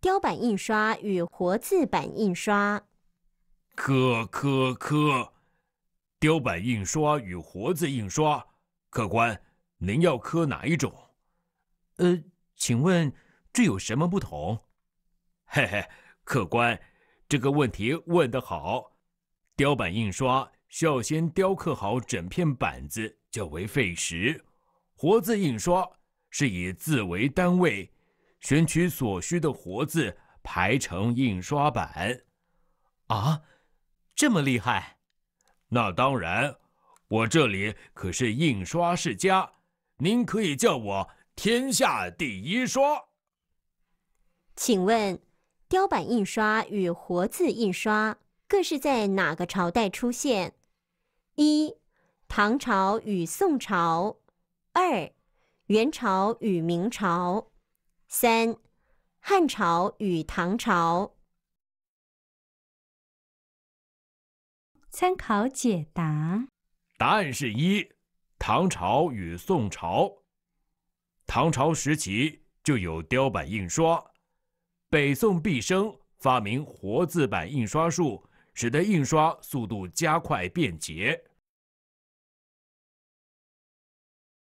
雕版印刷与活字版印刷，刻刻刻！雕版印刷与活字印刷，客官您要刻哪一种？呃，请问这有什么不同？嘿嘿，客官这个问题问得好。雕版印刷需要先雕刻好整片板子，较为费时；活字印刷是以字为单位。选取所需的活字排成印刷版，啊，这么厉害？那当然，我这里可是印刷世家，您可以叫我天下第一刷。请问，雕版印刷与活字印刷各是在哪个朝代出现？一、唐朝与宋朝；二、元朝与明朝。三、汉朝与唐朝。参考解答：答案是一，唐朝与宋朝。唐朝时期就有雕版印刷，北宋毕升发明活字版印刷术，使得印刷速度加快便捷。